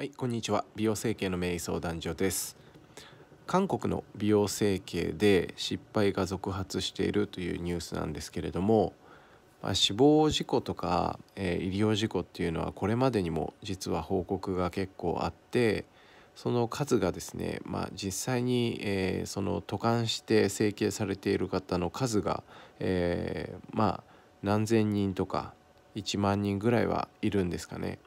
はいこんにちは美容整形の名医相談所です韓国の美容整形で失敗が続発しているというニュースなんですけれども、まあ、死亡事故とか、えー、医療事故っていうのはこれまでにも実は報告が結構あってその数がですね、まあ、実際に、えー、その渡韓して整形されている方の数が、えー、まあ何千人とか1万人ぐらいはいるんですかね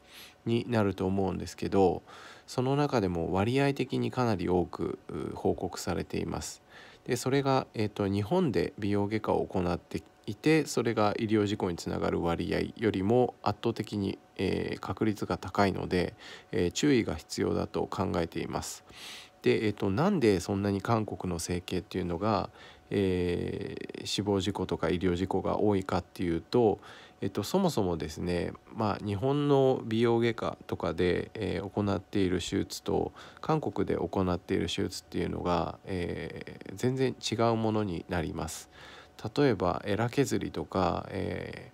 になると思うんですけどその中でも割合的にかなり多く報告されています。でそれが、えーと、日本で美容外科を行っていてそれが医療事故につながる割合よりも圧倒的に、えー、確率が高いので、えー、注意が必要だと考えています。で、えーと、となんでそんなに韓国の整形っていうのが、えー、死亡事故とか医療事故が多いかっていうと、えっと、そもそもですね、まあ、日本の美容外科とかで、えー、行っている手術と韓国で行っている手術っていうのが、えー、全然違うものになります。例えばエラ削りとか、え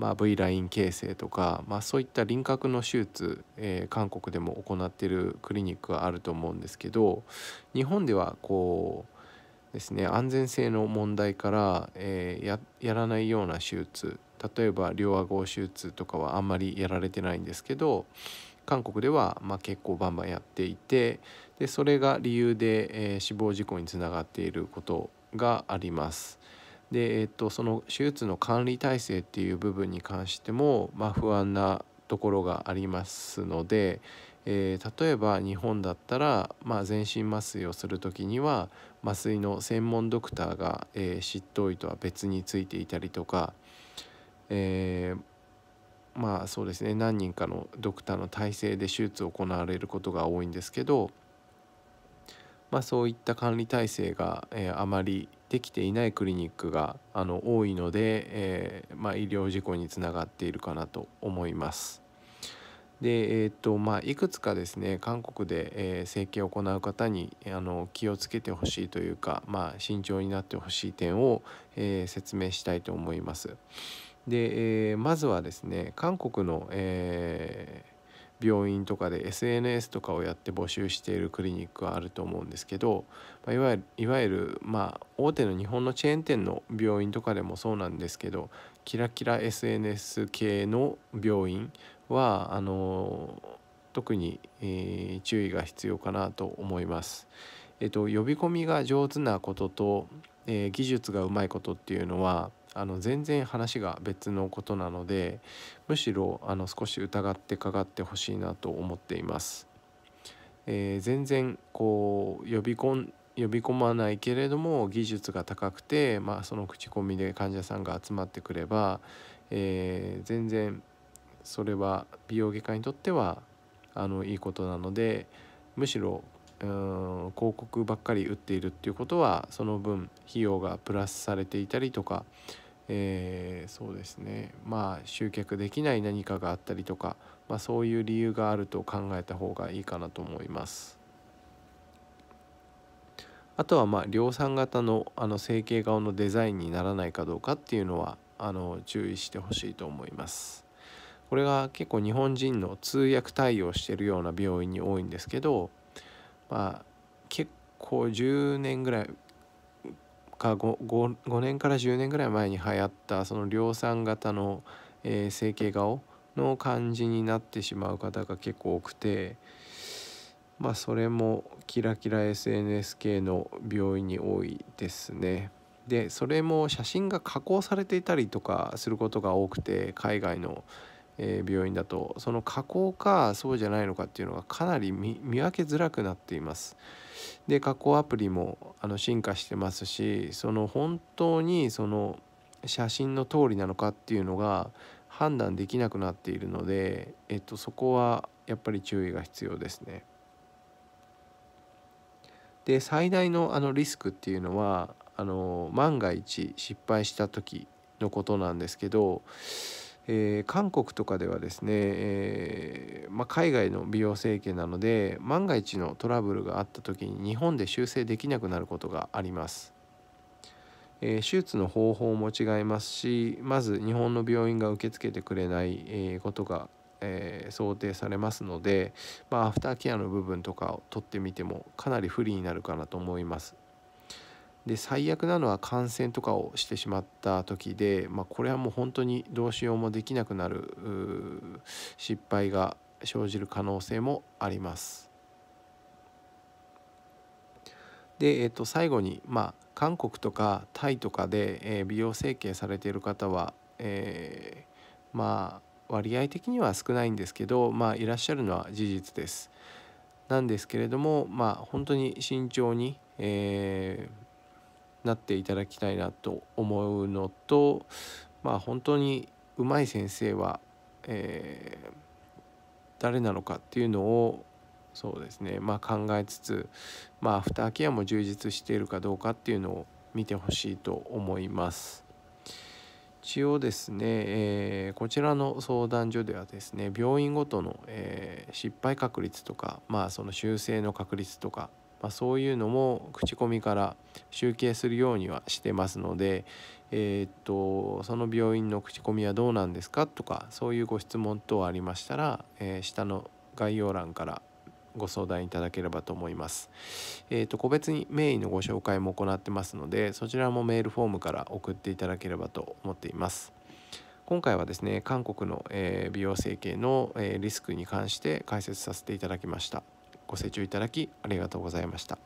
ー、まあ、V ライン形成とか、まあ、そういった輪郭の手術、え韓国でも行っているクリニックがあると思うんですけど日本ではこうですね安全性の問題から、えー、やらないような手術例えば両顎手術とかはあんまりやられてないんですけど韓国ではま結構バンバンやっていてでそれが理由で、えー、死亡事故につながっていることがあります。で、えー、っと、その手術の管理体制っていう部分に関しても、まあ、不安なところがありますので、えー、例えば日本だったら、まあ、全身麻酔をする時には麻酔の専門ドクターが、え執刀医とは別についていたりとかえー、まあそうですね何人かのドクターの体制で手術を行われることが多いんですけど、まあ、そういった管理体制が、えー、あまりできていないクリニックがあの多いので、えー、まあ、医療事故につながっているかなと思います。でえーとまあ、いくつかですね韓国で、えー、整形を行う方にあの気をつけてほしいというか、まあ、慎重になってほしい点を、えー、説明したいと思います。で、えー、まずはですね韓国の、えー、病院とかで SNS とかをやって募集しているクリニックはあると思うんですけど、まあ、いわゆるいわゆる、まあ、大手の日本のチェーン店の病院とかでもそうなんですけどキラキラ SNS 系の病院はあの特に、えー、注意が必要かなと思います。えっと、呼び込みが上手なことと、え技術がうまいことっていうのはあの全然話が別のことなのでむしろあの少し疑ってかかってほしいなと思っています。えー、全然こう呼び込ん呼び込まないけれども技術が高くて、まあ、その口コミで患者さんが集まってくれば、えー、全然それは美容外科にとってはあのいいことなのでむしろうん広告ばっかり打っているっていうことはその分費用がプラスされていたりとかえー、そうですねまあ集客できない何かがあったりとか、まあ、そういう理由があると考えた方がいいかなと思います。あとはまあ量産型のあの成形顔のデザインにならないかどうかっていうのはあの注意してほしいと思います。これが結構日本人の通訳対応してるような病院に多いんですけど、まあ、結構10年ぐらいか 5, 5, 年から10年ぐらい前に流行ったその量産型の、えー、整形顔の感じになってしまう方が結構多くてまあそれもキラキラ SNS 系の病院に多いですね。でそれも写真が加工されていたりとかすることが多くて海外の、えー、病院だとその加工かそうじゃないのかっていうのがかなり見分けづらくなっています。で加工アプリもあの進化してますしその本当にその写真の通りなのかっていうのが判断できなくなっているので、えっと、そこはやっぱり注意が必要ですね。で最大のあのリスクっていうのはあの万が一失敗した時のことなんですけど、えー、韓国とかではですね、えまあ、海外の美容整形なので万が一のトラブルがあった時に日本で修正できなくなることがあります、えー、手術の方法も違いますしまず日本の病院が受け付けてくれない、えことが、えー、想定されますので、まあ、アフターケアの部分とかを取ってみてもかなり不利になるかなと思いますで最悪なのは感染とかをしてしまった時で、まあ、これはもう本当にどうしようもできなくなる失敗が生じる可能性もあります。で、えっと最後に、まあ、韓国とかタイとかで、えー、美容整形されている方は、えー、まあ割合的には少ないんですけど、まあ、いらっしゃるのは事実です。なんですけれども、まあ、本当に慎重に、えー、なっていただきたいなと思うのと、まあ、本当にうまい先生は、えー誰なのかっていうのをそうですね、まあ、考えつつ、まあ、アフターケアも充実しているかどうかっていうのを見てほしいと思います。一応ですね、えー、こちらの相談所ではですね病院ごとの、えー、失敗確率とか、まあ、その修正の確率とかまあ、そういうのも口コミから集計するようにはしてますので、えー、っとその病院の口コミはどうなんですかとかそういうご質問等ありましたら、えー、下の概要欄からご相談いただければと思います。えっ、と、個別に名医のご紹介も行ってますので、そちらもメールフォームから送っていただければと思っています。今回はですね、韓国の、え美容整形の、えリスクに関して解説させていただきました。ご清聴いただきありがとうございました。